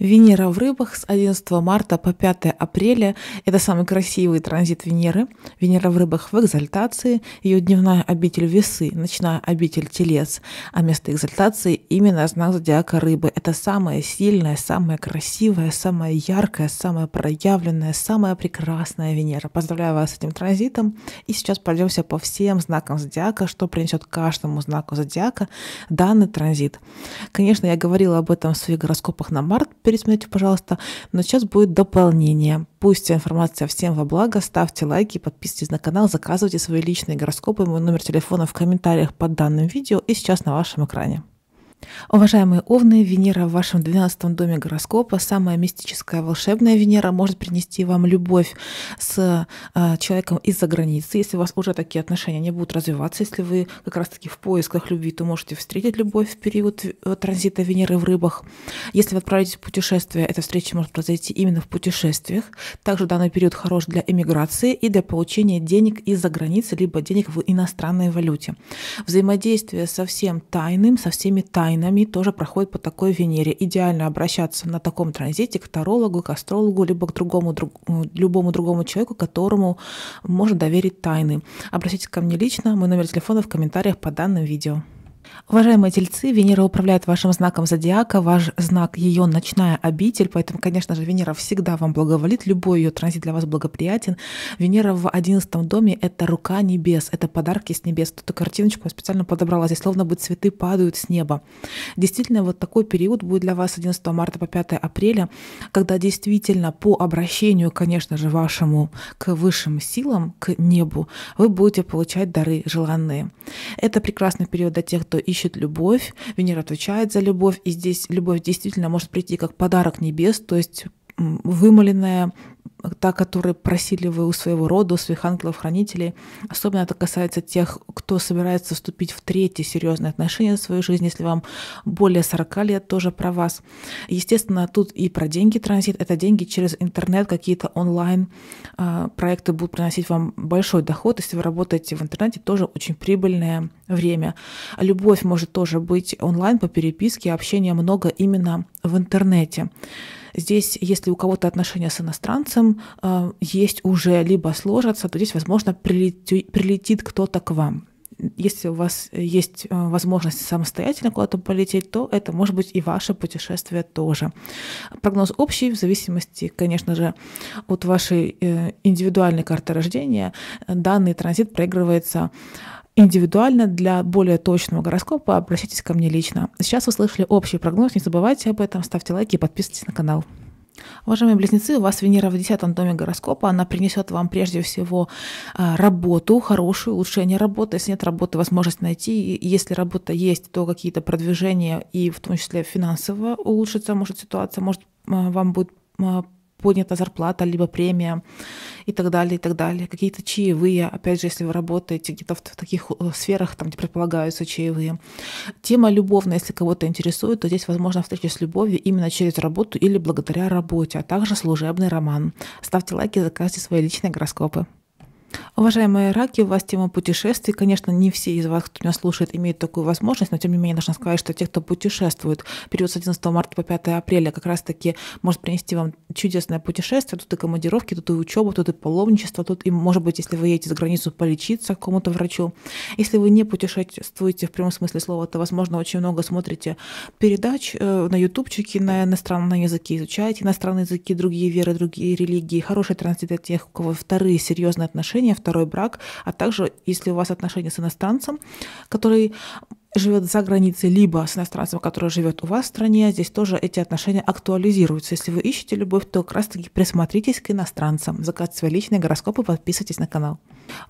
Венера в рыбах с 11 марта по 5 апреля. Это самый красивый транзит Венеры. Венера в рыбах в экзальтации, ее дневная обитель весы, ночная обитель телец, а место экзальтации именно знак зодиака рыбы. Это самое сильное, самое красивое, самое яркое, самое проявленное, самая прекрасная Венера. Поздравляю вас с этим транзитом. И сейчас пройдемся по всем знакам зодиака, что принесет каждому знаку зодиака данный транзит. Конечно, я говорила об этом в своих гороскопах на март пересмотрите, пожалуйста. Но сейчас будет дополнение. Пусть информация всем во благо. Ставьте лайки, подписывайтесь на канал, заказывайте свои личные гороскопы. Мой номер телефона в комментариях под данным видео и сейчас на вашем экране. Уважаемые овны, Венера в вашем 12 доме гороскопа, самая мистическая волшебная Венера может принести вам любовь с э, человеком из-за границы. Если у вас уже такие отношения, они будут развиваться. Если вы как раз-таки в поисках любви, то можете встретить любовь в период э, транзита Венеры в рыбах. Если вы отправитесь в путешествие, эта встреча может произойти именно в путешествиях. Также данный период хорош для эмиграции и для получения денег из-за границы, либо денег в иностранной валюте. Взаимодействие со всем тайным, со всеми тайнами Айнами тоже проходит по такой Венере. Идеально обращаться на таком транзите к тарологу, к астрологу, либо к другому, друг, э, любому другому человеку, которому можно доверить тайны. Обратитесь ко мне лично, мой номер телефона в комментариях по данным видео. Уважаемые тельцы, Венера управляет вашим знаком зодиака, ваш знак ее ночная обитель, поэтому, конечно же, Венера всегда вам благоволит, любой ее транзит для вас благоприятен. Венера в одиннадцатом доме — это рука небес, это подарки с небес. Тут картиночку я специально подобрала, здесь словно бы цветы падают с неба. Действительно, вот такой период будет для вас с 11 марта по 5 апреля, когда действительно по обращению, конечно же, вашему к высшим силам, к небу, вы будете получать дары желанные. Это прекрасный период для тех, кто ищет любовь, Венера отвечает за любовь, и здесь любовь действительно может прийти как подарок небес, то есть вымоленная, та, которую просили вы у своего рода, у своих ангелов-хранителей. Особенно это касается тех, кто собирается вступить в третьи серьезные отношения в свою жизнь, если вам более 40 лет, тоже про вас. Естественно, тут и про деньги транзит. Это деньги через интернет, какие-то онлайн а, проекты будут приносить вам большой доход. Если вы работаете в интернете, тоже очень прибыльное время. Любовь может тоже быть онлайн по переписке, общения много именно в интернете. Здесь, если у кого-то отношения с иностранцем э, есть уже, либо сложатся, то здесь, возможно, прилетит, прилетит кто-то к вам. Если у вас есть э, возможность самостоятельно куда-то полететь, то это может быть и ваше путешествие тоже. Прогноз общий в зависимости, конечно же, от вашей э, индивидуальной карты рождения. Данный транзит проигрывается индивидуально для более точного гороскопа обращайтесь ко мне лично. Сейчас вы слышали общий прогноз, не забывайте об этом, ставьте лайки и подписывайтесь на канал. Уважаемые близнецы, у вас Венера в 10 доме гороскопа, она принесет вам прежде всего а, работу, хорошую, улучшение работы. Если нет работы, возможность найти. если работа есть, то какие-то продвижения и в том числе финансово улучшится, может ситуация, может а, вам будет а, поднята зарплата, либо премия и так далее, и так далее. Какие-то чаевые, опять же, если вы работаете где-то в, таких э, сферах, там, где предполагаются чаевые. Тема любовная, если кого-то интересует, то здесь возможно встреча с любовью именно через работу или благодаря работе, а также служебный роман. Ставьте лайки, заказывайте свои личные гороскопы. Уважаемые раки, у вас тема путешествий. Конечно, не все из вас, кто меня слушает, имеют такую возможность, но тем не менее должна сказать, что те, кто путешествует, период с 11 марта по 5 апреля как раз-таки может принести вам чудесное путешествие. Тут и командировки, тут и учеба, тут и паломничество, тут и, может быть, если вы едете за границу полечиться кому-то врачу. Если вы не путешествуете в прямом смысле слова, то, возможно, очень много смотрите передач э, на ютубчике на иностранном языке, изучаете иностранные языки, другие веры, другие религии. Хороший транзит для тех, у кого вторые серьезные отношения, второй брак, а также если у вас отношения с иностранцем, который живет за границей, либо с иностранцем, который живет у вас в стране, здесь тоже эти отношения актуализируются. Если вы ищете любовь, то как раз-таки присмотритесь к иностранцам, заказывайте свои личные гороскопы, подписывайтесь на канал.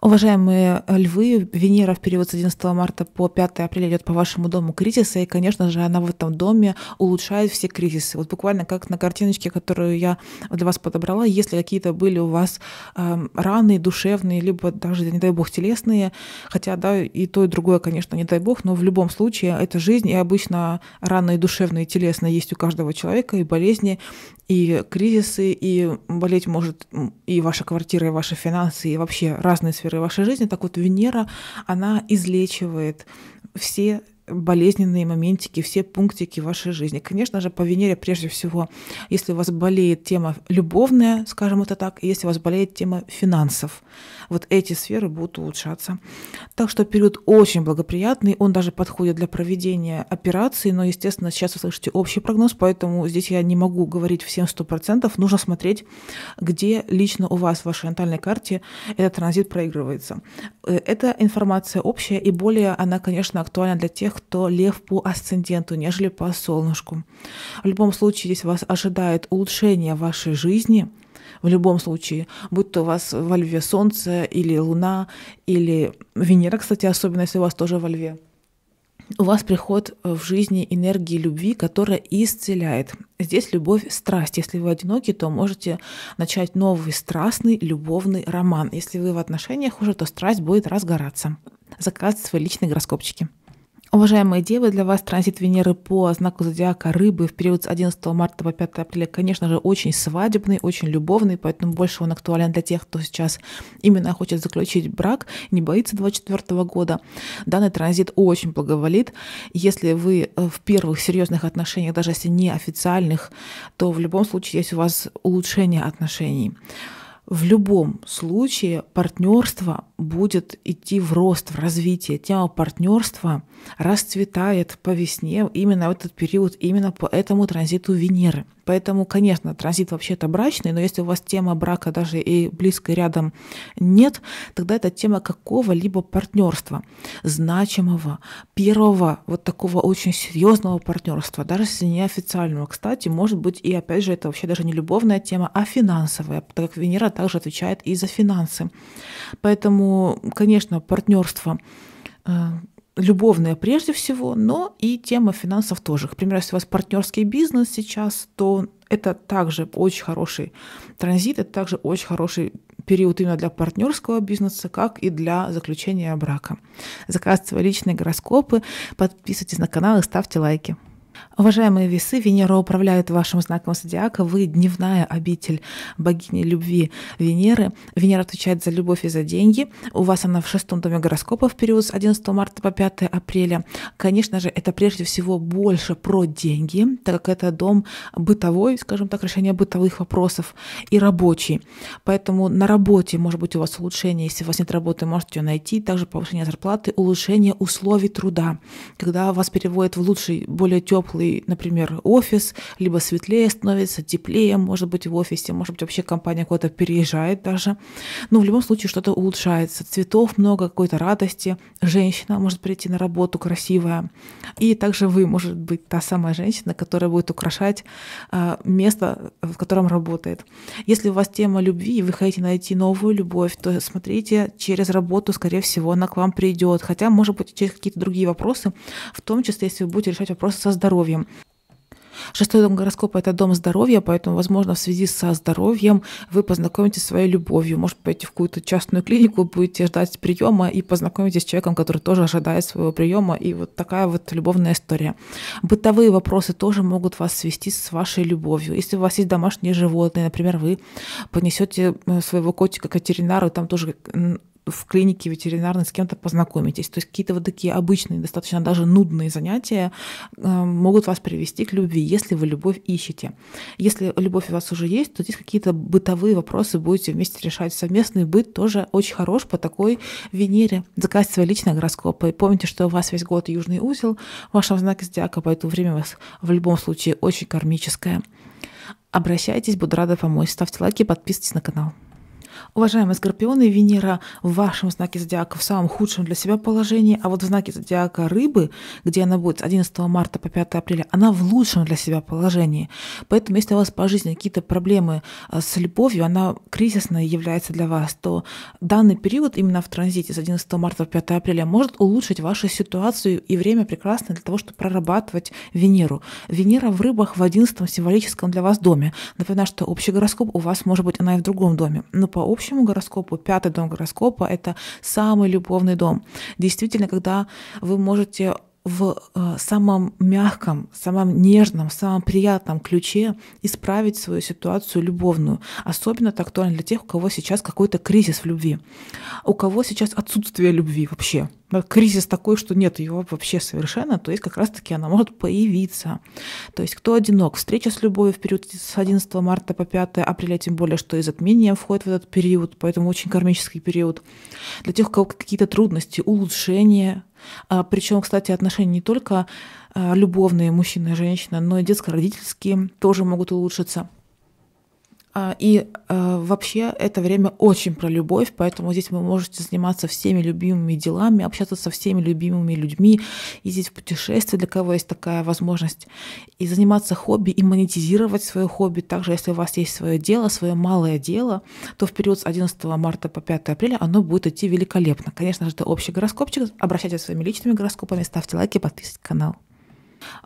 Уважаемые львы, Венера в период с 11 марта по 5 апреля идет по вашему дому кризиса, и, конечно же, она в этом доме улучшает все кризисы. Вот буквально как на картиночке, которую я для вас подобрала, если какие-то были у вас э, раны душевные, либо даже, не дай бог, телесные, хотя, да, и то, и другое, конечно, не дай бог, но в любом случае это жизнь, и обычно раны душевные, и телесные есть у каждого человека, и болезни, и кризисы, и болеть может и ваша квартира, и ваши финансы, и вообще разные сферы вашей жизни. Так вот, Венера, она излечивает все болезненные моментики, все пунктики вашей жизни. Конечно же, по Венере прежде всего, если у вас болеет тема любовная, скажем это так, и если у вас болеет тема финансов, вот эти сферы будут улучшаться. Так что период очень благоприятный, он даже подходит для проведения операции, но, естественно, сейчас вы слышите общий прогноз, поэтому здесь я не могу говорить всем 100%, нужно смотреть, где лично у вас в вашей натальной карте этот транзит проигрывается. Э, эта информация общая, и более она, конечно, актуальна для тех, кто лев по асценденту, нежели по солнышку. В любом случае здесь вас ожидает улучшение вашей жизни – в любом случае, будь то у вас во льве Солнце или Луна, или Венера, кстати, особенно если у вас тоже во льве, у вас приход в жизни энергии любви, которая исцеляет. Здесь любовь – страсть. Если вы одиноки, то можете начать новый страстный любовный роман. Если вы в отношениях уже, то страсть будет разгораться. Заказывайте свои личные гороскопчики. Уважаемые девы, для вас транзит Венеры по знаку зодиака рыбы в период с 11 марта по 5 апреля, конечно же, очень свадебный, очень любовный, поэтому больше он актуален для тех, кто сейчас именно хочет заключить брак, не боится 24 года. Данный транзит очень благоволит. Если вы э, в первых серьезных отношениях, даже если не официальных, то в любом случае есть у вас улучшение отношений в любом случае партнерство будет идти в рост, в развитие. Тема партнерства расцветает по весне именно в этот период, именно по этому транзиту Венеры. Поэтому, конечно, транзит вообще-то брачный, но если у вас тема брака даже и близко рядом нет, тогда это тема какого-либо партнерства, значимого, первого вот такого очень серьезного партнерства, даже если неофициального. Кстати, может быть, и опять же, это вообще даже не любовная тема, а финансовая, так как Венера также отвечает и за финансы. Поэтому, конечно, партнерство э, любовная прежде всего, но и тема финансов тоже. К примеру, если у вас партнерский бизнес сейчас, то это также очень хороший транзит, это также очень хороший период именно для партнерского бизнеса, как и для заключения брака. Заказывайте свои личные гороскопы, подписывайтесь на канал и ставьте лайки. Уважаемые весы, Венера управляет вашим знаком зодиака. Вы дневная обитель богини любви Венеры. Венера отвечает за любовь и за деньги. У вас она в шестом доме гороскопа в период с 11 марта по 5 апреля. Конечно же, это прежде всего больше про деньги, так как это дом бытовой, скажем так, решение бытовых вопросов и рабочий. Поэтому на работе может быть у вас улучшение. Если у вас нет работы, можете ее найти. Также повышение зарплаты, улучшение условий труда, когда вас переводят в лучший, более теплый теплый, например, офис, либо светлее становится, теплее, может быть, в офисе, может быть, вообще компания куда-то переезжает даже. Но ну, в любом случае что-то улучшается. Цветов много, какой-то радости. Женщина может прийти на работу красивая. И также вы, может быть, та самая женщина, которая будет украшать а, место, в котором работает. Если у вас тема любви, и вы хотите найти новую любовь, то смотрите, через работу, скорее всего, она к вам придет. Хотя, может быть, через какие-то другие вопросы, в том числе, если вы будете решать вопросы со здоровьем, здоровьем. Шестой дом гороскопа – это дом здоровья, поэтому, возможно, в связи со здоровьем вы познакомитесь с своей любовью. Может, пойти в какую-то частную клинику, будете ждать приема и познакомитесь с человеком, который тоже ожидает своего приема. И вот такая вот любовная история. Бытовые вопросы тоже могут вас свести с вашей любовью. Если у вас есть домашние животные, например, вы понесете э, своего котика к ветеринару, там тоже в клинике ветеринарной с кем-то познакомитесь. То есть какие-то вот такие обычные, достаточно даже нудные занятия э, могут вас привести к любви, если вы любовь ищете. Если любовь у вас уже есть, то здесь какие-то бытовые вопросы будете вместе решать. Совместный быт тоже очень хорош по такой Венере. Заказать свой личный гороскоп, И помните, что у вас весь год южный узел в вашем знаке зодиака, поэтому время у вас в любом случае очень кармическое. Обращайтесь, буду рада помочь. Ставьте лайки, подписывайтесь на канал. Уважаемые скорпионы, Венера в вашем знаке зодиака в самом худшем для себя положении, а вот в знаке зодиака рыбы, где она будет с 11 марта по 5 апреля, она в лучшем для себя положении. Поэтому, если у вас по жизни какие-то проблемы э, с любовью, она кризисная является для вас, то данный период именно в транзите с 11 марта по 5 апреля может улучшить вашу ситуацию и время прекрасное для того, чтобы прорабатывать Венеру. Венера в рыбах в 11 символическом для вас доме. Напоминаю, что общий гороскоп у вас может быть она и в другом доме, но по общему гороскопу, пятый дом гороскопа — это самый любовный дом. Действительно, когда вы можете в э, самом мягком, самом нежном, самом приятном ключе исправить свою ситуацию любовную. Особенно это актуально для тех, у кого сейчас какой-то кризис в любви, у кого сейчас отсутствие любви вообще. Кризис такой, что нет его вообще совершенно, то есть как раз-таки она может появиться. То есть кто одинок, встреча с любовью в период с 11 марта по 5 апреля, тем более, что и затмение входит в этот период, поэтому очень кармический период. Для тех, у кого какие-то трудности, улучшения а, Причем, кстати, отношения не только а, любовные мужчина и женщина, но и детско-родительские тоже могут улучшиться. А, и а, вообще это время очень про любовь, поэтому здесь вы можете заниматься всеми любимыми делами, общаться со всеми любимыми людьми, ездить в путешествия, для кого есть такая возможность, и заниматься хобби, и монетизировать свое хобби. Также, если у вас есть свое дело, свое малое дело, то в период с 11 марта по 5 апреля оно будет идти великолепно. Конечно же, это общий гороскопчик. Обращайтесь своими личными гороскопами, ставьте лайки, подписывайтесь на канал.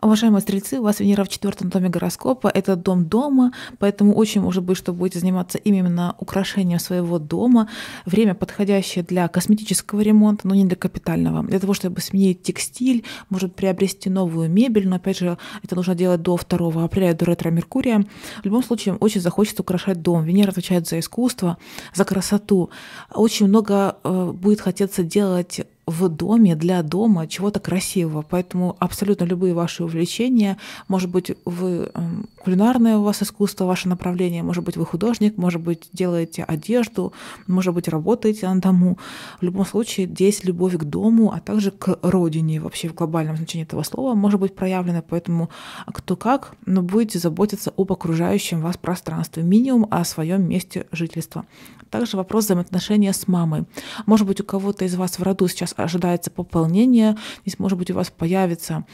Уважаемые стрельцы, у вас Венера в четвертом доме гороскопа, это дом дома, поэтому очень может быть, что будете заниматься именно украшением своего дома. Время подходящее для косметического ремонта, но не для капитального. Для того, чтобы сменить текстиль, может приобрести новую мебель, но опять же, это нужно делать до 2 апреля, до ретро-меркурия. В любом случае, очень захочется украшать дом. Венера отвечает за искусство, за красоту. Очень много э, будет хотеться делать в доме, для дома, чего-то красивого. Поэтому абсолютно любые ваши увлечения, может быть, вы эм, кулинарное у вас искусство, ваше направление, может быть, вы художник, может быть, делаете одежду, может быть, работаете на дому. В любом случае, здесь любовь к дому, а также к родине вообще в глобальном значении этого слова может быть проявлена. Поэтому кто как, но будете заботиться об окружающем вас пространстве, минимум о своем месте жительства. Также вопрос взаимоотношения с мамой. Может быть, у кого-то из вас в роду сейчас ожидается пополнение, здесь, может быть, у вас появится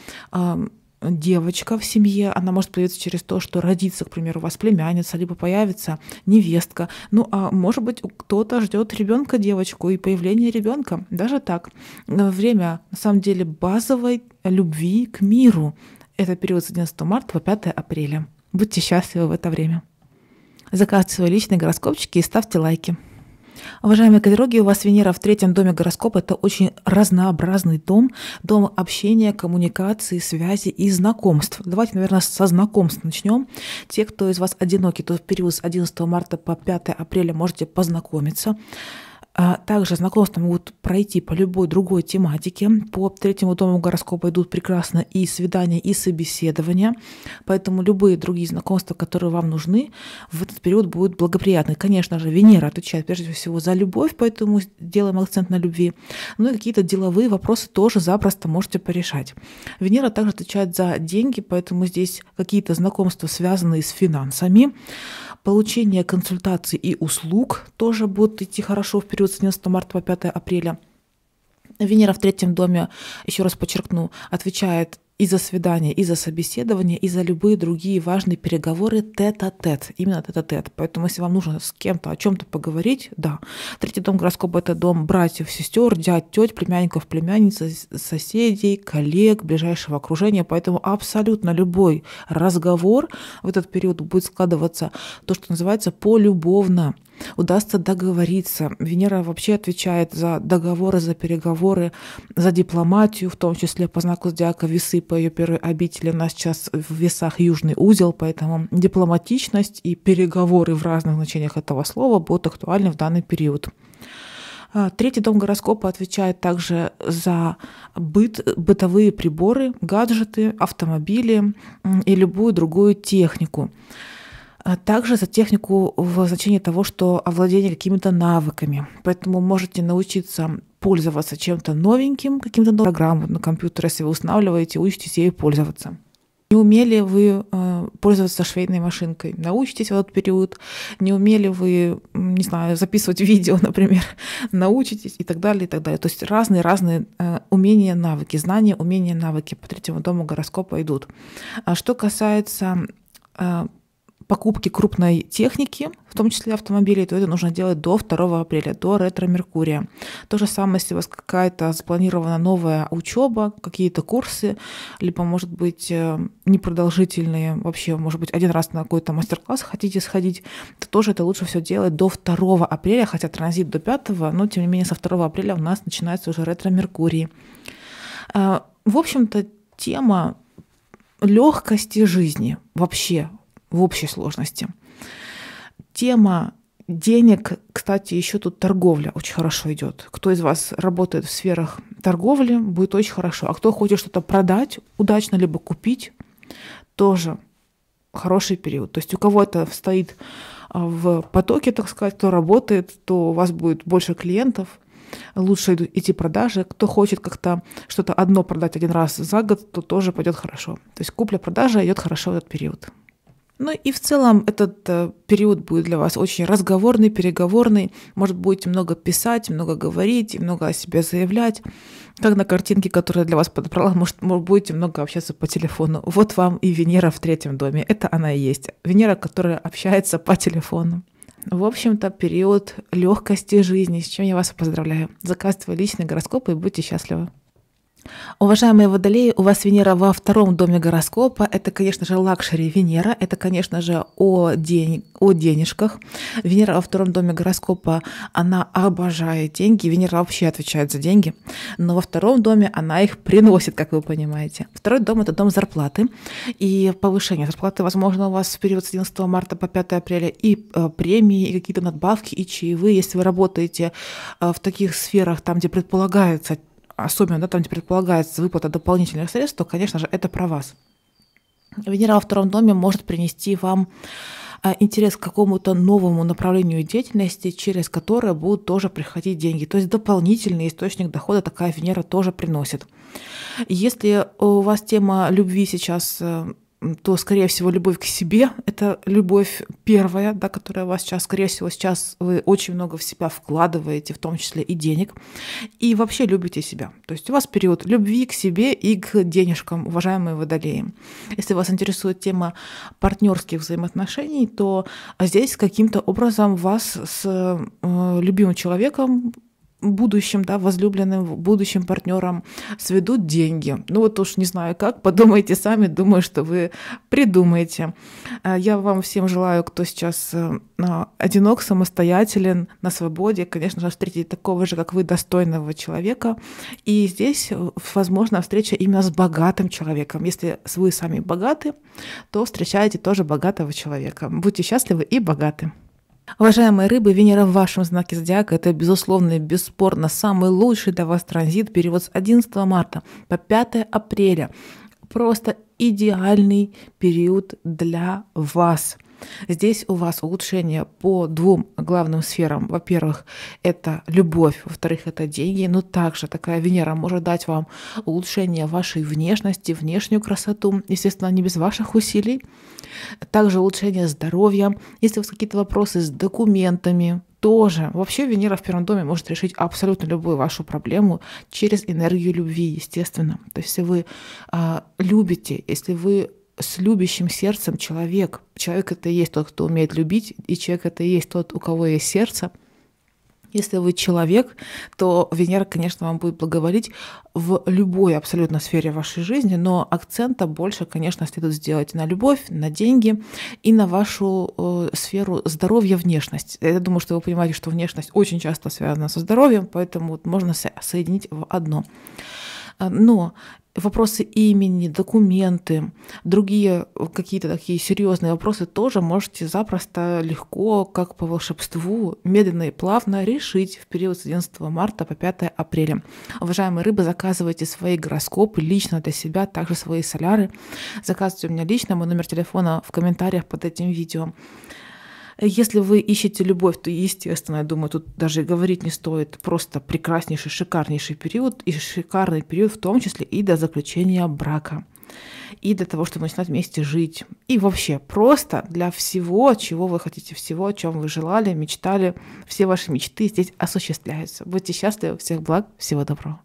девочка в семье, она может появиться через то, что родится, к примеру, у вас племянница, либо появится невестка. Ну, а может быть, кто-то ждет ребенка девочку и появление ребенка. Даже так. Э, время, на самом деле, базовой любви к миру. Это период с 11 марта по 5 апреля. Будьте счастливы в это время. Заказывайте свои личные гороскопчики и ставьте лайки. Уважаемые козероги, у вас Венера в третьем доме гороскопа. Это очень разнообразный дом, дом общения, коммуникации, связи и знакомств. Давайте, наверное, со знакомств начнем. Те, кто из вас одиноки, то в период с 11 марта по 5 апреля можете познакомиться а, также знакомства могут пройти по любой другой тематике. По третьему дому гороскопа идут прекрасно и свидания, и собеседования. Поэтому любые другие знакомства, которые вам нужны, в этот период будут благоприятны. Конечно же, Венера отвечает прежде всего за любовь, поэтому делаем акцент на любви. Ну и какие-то деловые вопросы тоже запросто можете порешать. Венера также отвечает за деньги, поэтому здесь какие-то знакомства, связанные с финансами. Получение консультаций и услуг тоже будут идти хорошо вперед период с 11 марта по 5 апреля. Венера в третьем доме, еще раз подчеркну, отвечает и за свидание, и за собеседование, и за любые другие важные переговоры тет-а-тет, -тет, именно тет-а-тет. -тет. Поэтому, если вам нужно с кем-то о чем-то поговорить, да. Третий дом гороскопа – это дом братьев, сестер, дядь, теть, племянников, племянниц, соседей, коллег, ближайшего окружения. Поэтому абсолютно любой разговор в этот период будет складываться то, что называется полюбовно удастся договориться. Венера вообще отвечает за договоры, за переговоры, за дипломатию, в том числе по знаку зодиака весы по ее первой обители. У нас сейчас в весах южный узел, поэтому дипломатичность и переговоры в разных значениях этого слова будут актуальны в данный период. А, третий дом гороскопа отвечает также за быт, бытовые приборы, гаджеты, автомобили и любую другую технику. А также за технику в значении того, что овладение какими-то навыками. Поэтому можете научиться пользоваться чем-то новеньким, каким-то новым программам на компьютере, если вы устанавливаете, учитесь ею пользоваться. Не умели вы э, пользоваться швейной машинкой, научитесь в этот период. Не умели вы, не знаю, записывать видео, например, научитесь и так далее, и так далее. То есть разные-разные э, умения, навыки, знания, умения, навыки по третьему дому гороскопа идут. А что касается э, покупки крупной техники, в том числе автомобилей, то это нужно делать до 2 апреля, до ретро-меркурия. То же самое, если у вас какая-то запланирована новая учеба, какие-то курсы, либо, может быть, э, непродолжительные, вообще, может быть, один раз на какой-то мастер-класс хотите сходить, то тоже это лучше все делать до 2 апреля, хотя транзит до 5, но, тем не менее, со 2 апреля у нас начинается уже ретро-меркурий. А, в общем-то, тема легкости жизни вообще в общей сложности. Тема денег, кстати, еще тут торговля очень хорошо идет. Кто из вас работает в сферах торговли, будет очень хорошо. А кто хочет что-то продать удачно, либо купить, тоже хороший период. То есть у кого это стоит а, в потоке, так сказать, кто работает, то у вас будет больше клиентов, лучше идти продажи. Кто хочет как-то что-то одно продать один раз за год, то тоже пойдет хорошо. То есть купля-продажа идет хорошо в этот период. Ну и в целом этот э, период будет для вас очень разговорный, переговорный. Может, будете много писать, много говорить, много о себе заявлять. Как на картинке, которая для вас подобрала, может, будете много общаться по телефону. Вот вам и Венера в третьем доме. Это она и есть. Венера, которая общается по телефону. В общем-то, период легкости жизни, с чем я вас поздравляю. Заказывайте личный гороскоп и будьте счастливы. Уважаемые водолеи, у вас Венера во втором доме гороскопа. Это, конечно же, лакшери Венера. Это, конечно же, о, день, о денежках. Венера во втором доме гороскопа, она обожает деньги. Венера вообще отвечает за деньги. Но во втором доме она их приносит, как вы понимаете. Второй дом – это дом зарплаты. И повышение зарплаты, возможно, у вас в период с 11 марта по 5 апреля и э, премии, и какие-то надбавки, и чаевые. Если вы работаете э, в таких сферах, там, где предполагается особенно да, там, где предполагается выплата дополнительных средств, то, конечно же, это про вас. Венера во втором доме может принести вам а, интерес к какому-то новому направлению деятельности, через которое будут тоже приходить деньги. То есть дополнительный источник дохода такая Венера тоже приносит. Если у вас тема любви сейчас э, то, скорее всего, любовь к себе — это любовь первая, да, которая у вас сейчас, скорее всего, сейчас вы очень много в себя вкладываете, в том числе и денег, и вообще любите себя. То есть у вас период любви к себе и к денежкам, уважаемые водолеи. Если вас интересует тема партнерских взаимоотношений, то здесь каким-то образом вас с э, любимым человеком будущим, да, возлюбленным, будущим партнером сведут деньги. Ну вот уж не знаю как, подумайте сами, думаю, что вы придумаете. А, я вам всем желаю, кто сейчас э, а, одинок, самостоятелен, на свободе, конечно же, встретить такого же, как вы, достойного человека. И здесь, э, возможно, встреча именно с богатым человеком. Если вы сами богаты, то встречаете тоже богатого человека. Будьте счастливы и богаты. Уважаемые рыбы, Венера в вашем знаке зодиака – это, безусловно и бесспорно, самый лучший для вас транзит, перевод с 11 марта по 5 апреля. Просто идеальный период для вас. Здесь у вас улучшение по двум главным сферам. Во-первых, это любовь, во-вторых, это деньги, но также такая Венера может дать вам улучшение вашей внешности, внешнюю красоту, естественно, не без ваших усилий. Также улучшение здоровья. Если у вас какие-то вопросы с документами, тоже. Вообще Венера в первом доме может решить абсолютно любую вашу проблему через энергию любви, естественно. То есть если вы а, любите, если вы с любящим сердцем человек. Человек это и есть тот, кто умеет любить, и человек это и есть тот, у кого есть сердце. Если вы человек, то Венера, конечно, вам будет благоволить в любой абсолютно сфере вашей жизни, но акцента больше, конечно, следует сделать на любовь, на деньги и на вашу э, сферу здоровья, внешность. Я думаю, что вы понимаете, что внешность очень часто связана со здоровьем, поэтому вот можно со- соединить в одно. Э, но вопросы имени, документы, другие э, какие-то такие серьезные вопросы тоже можете запросто, легко, как по волшебству, медленно и плавно решить в период с 11 марта по 5 апреля. Уважаемые рыбы, заказывайте свои гороскопы лично для себя, также свои соляры. Заказывайте у меня лично, мой номер телефона в комментариях под этим видео. Если вы ищете любовь, то, естественно, я думаю, тут даже говорить не стоит. Просто прекраснейший, шикарнейший период, и шикарный период в том числе и до заключения брака и для того, чтобы начинать вместе жить. И вообще просто для всего, чего вы хотите, всего, о чем вы желали, мечтали, все ваши мечты здесь осуществляются. Будьте счастливы, всех благ, всего доброго.